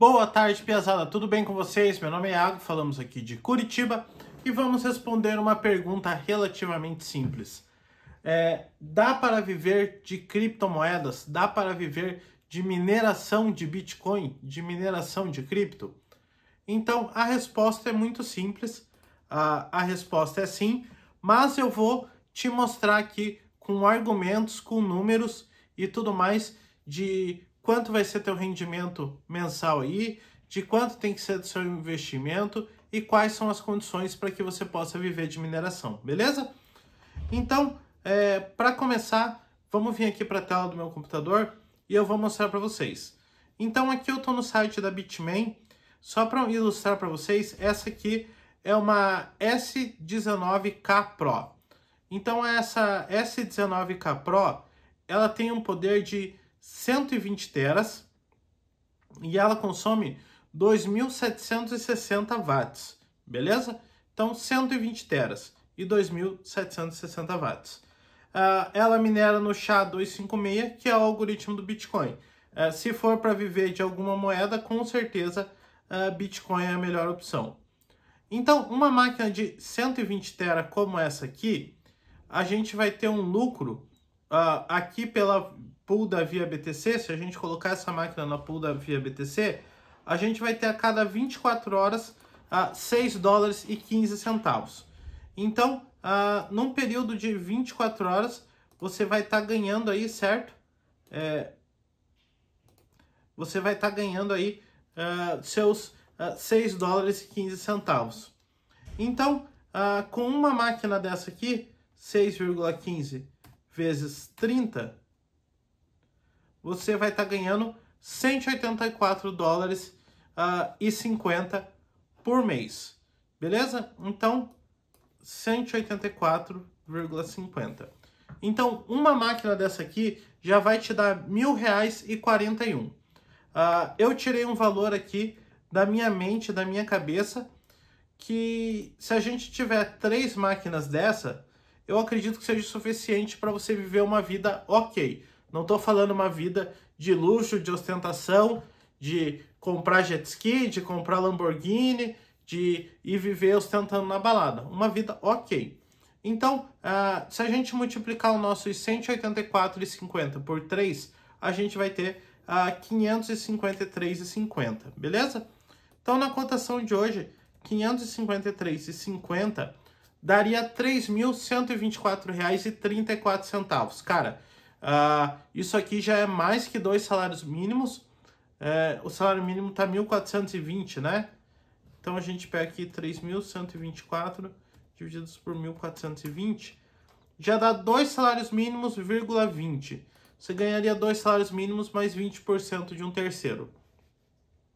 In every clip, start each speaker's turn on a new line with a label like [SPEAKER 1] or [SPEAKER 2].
[SPEAKER 1] Boa tarde, Piazada. Tudo bem com vocês? Meu nome é Iago, falamos aqui de Curitiba e vamos responder uma pergunta relativamente simples. É, dá para viver de criptomoedas? Dá para viver de mineração de Bitcoin? De mineração de cripto? Então, a resposta é muito simples. A, a resposta é sim, mas eu vou te mostrar aqui com argumentos, com números e tudo mais de quanto vai ser teu rendimento mensal aí, de quanto tem que ser do seu investimento e quais são as condições para que você possa viver de mineração, beleza? Então, é, para começar, vamos vir aqui para a tela do meu computador e eu vou mostrar para vocês. Então, aqui eu estou no site da Bitmain, só para ilustrar para vocês, essa aqui é uma S19K Pro. Então, essa S19K Pro, ela tem um poder de 120 teras e ela consome 2.760 watts, beleza? Então 120 teras e 2.760 watts. Uh, ela minera no SHA-256, que é o algoritmo do Bitcoin. Uh, se for para viver de alguma moeda, com certeza uh, Bitcoin é a melhor opção. Então, uma máquina de 120 tera como essa aqui, a gente vai ter um lucro aqui pela pool da Via BTC, se a gente colocar essa máquina na pool da Via BTC, a gente vai ter a cada 24 horas a ah, 6 dólares e 15 centavos. Então, a, ah, num período de 24 horas, você vai estar tá ganhando aí, certo? É, você vai estar tá ganhando aí uh, seus a, 6 dólares e 15 centavos. Então, a, com uma máquina dessa aqui, 6,15 vezes 30, você vai estar tá ganhando 184 dólares uh, e 50 por mês, beleza? Então, 184,50. Então, uma máquina dessa aqui já vai te dar R$ 1.041. Uh, eu tirei um valor aqui da minha mente, da minha cabeça, que se a gente tiver três máquinas dessa, eu acredito que seja suficiente para você viver uma vida ok. Não estou falando uma vida de luxo, de ostentação, de comprar jet ski, de comprar Lamborghini, de ir viver ostentando na balada. Uma vida ok. Então, uh, se a gente multiplicar o nosso 184,50 por 3, a gente vai ter uh, ah, 553,50, beleza? Então, na cotação de hoje, 553,50 daria R$ 3.124,34. Cara, Uh, isso aqui já é mais que dois salários mínimos. É, o salário mínimo está 1.420, né? Então a gente pega aqui 3.124 divididos por 1.420. Já dá dois salários mínimos, vírgula 20. Você ganharia dois salários mínimos mais 20% de um terceiro.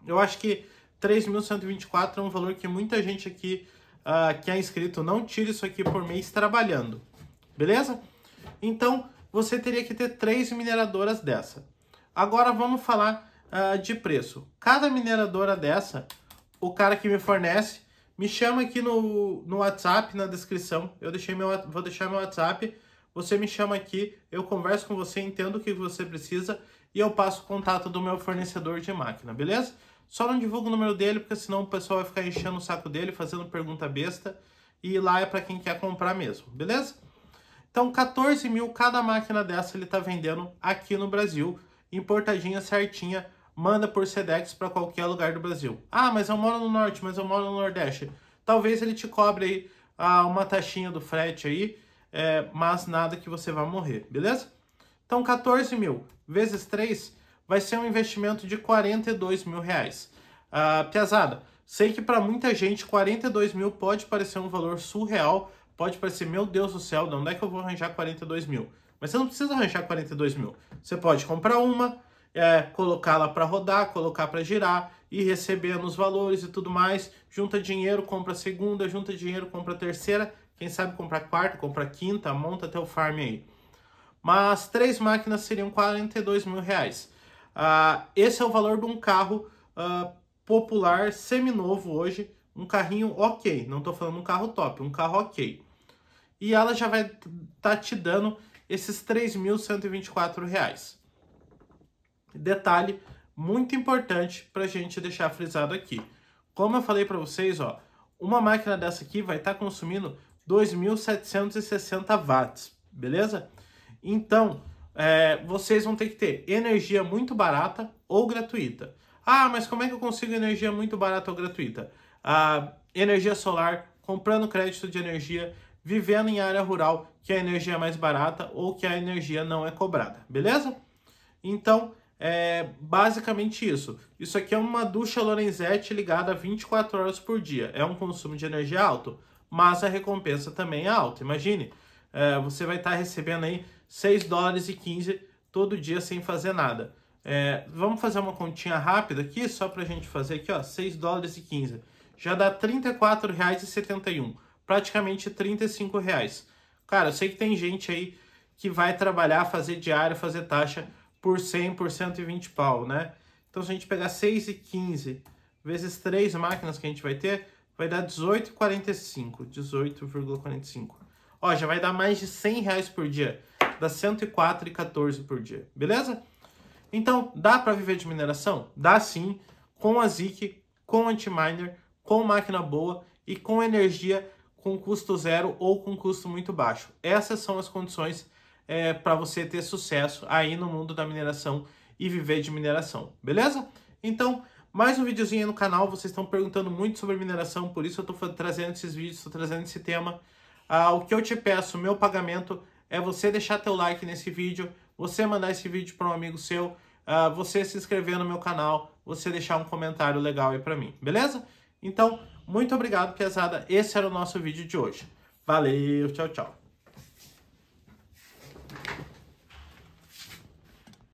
[SPEAKER 1] Eu acho que 3.124 é um valor que muita gente aqui uh, que é inscrito não tira isso aqui por mês trabalhando. Beleza? Então, você teria que ter três mineradoras dessa. Agora vamos falar uh, de preço. Cada mineradora dessa, o cara que me fornece, me chama aqui no, no WhatsApp, na descrição. Eu deixei meu, vou deixar meu WhatsApp. Você me chama aqui, eu converso com você, entendo o que você precisa e eu passo o contato do meu fornecedor de máquina, beleza? Só não divulgo o número dele, porque senão o pessoal vai ficar enchendo o saco dele, fazendo pergunta besta. E lá é para quem quer comprar mesmo, beleza? Então, 14 mil cada máquina dessa ele está vendendo aqui no Brasil, importadinha certinha, manda por Sedex para qualquer lugar do Brasil. Ah, mas eu moro no Norte, mas eu moro no Nordeste. Talvez ele te cobre aí ah, uma taxinha do frete aí, é, mas nada que você vá morrer, beleza? Então, 14 mil vezes 3 vai ser um investimento de 42 mil reais. Ah, piazada, sei que para muita gente 42 mil pode parecer um valor surreal, pode parecer, meu Deus do céu, de onde é que eu vou arranjar 42 mil? Mas você não precisa arranjar 42 mil. Você pode comprar uma, é, colocá-la para rodar, colocar para girar e receber nos valores e tudo mais. Junta dinheiro, compra a segunda, junta dinheiro, compra a terceira. Quem sabe comprar quarta, compra quinta, monta até o farm aí. Mas três máquinas seriam 42 mil reais. Ah, esse é o valor de um carro ah, popular, seminovo hoje, um carrinho ok, não estou falando um carro top, um carro ok. E ela já vai estar tá te dando esses R$ 3.124. Detalhe muito importante para a gente deixar frisado aqui. Como eu falei para vocês, ó, uma máquina dessa aqui vai estar tá consumindo 2.760 watts, beleza? Então, é, vocês vão ter que ter energia muito barata ou gratuita. Ah, mas como é que eu consigo energia muito barata ou gratuita? a energia solar, comprando crédito de energia, vivendo em área rural, que a energia é mais barata ou que a energia não é cobrada, beleza? Então, é basicamente isso. Isso aqui é uma ducha Lorenzetti ligada 24 horas por dia. É um consumo de energia alto, mas a recompensa também é alta. Imagine, é, você vai estar tá recebendo aí 6 dólares e 15 todo dia sem fazer nada. É, vamos fazer uma continha rápida aqui, só para a gente fazer aqui, ó, 6 dólares e 15 já dá R$ 34,71, praticamente R$ 35. Cara, eu sei que tem gente aí que vai trabalhar, fazer diário, fazer taxa por 100, por 120 pau, né? Então, se a gente pegar 6,15 vezes 3 máquinas que a gente vai ter, vai dar 18,45, 18,45. Ó, já vai dar mais de 100 reais por dia, dá 104,14 por dia, beleza? Então, dá para viver de mineração? Dá sim, com a ZIC, com o miner com máquina boa e com energia com custo zero ou com custo muito baixo. Essas são as condições é, para você ter sucesso aí no mundo da mineração e viver de mineração, beleza? Então, mais um videozinho aí no canal, vocês estão perguntando muito sobre mineração, por isso eu estou trazendo esses vídeos, estou trazendo esse tema. Ah, o que eu te peço, meu pagamento, é você deixar teu like nesse vídeo, você mandar esse vídeo para um amigo seu, ah, você se inscrever no meu canal, você deixar um comentário legal aí para mim, beleza? Então, muito obrigado, pesada. Esse era o nosso vídeo de hoje. Valeu, tchau, tchau.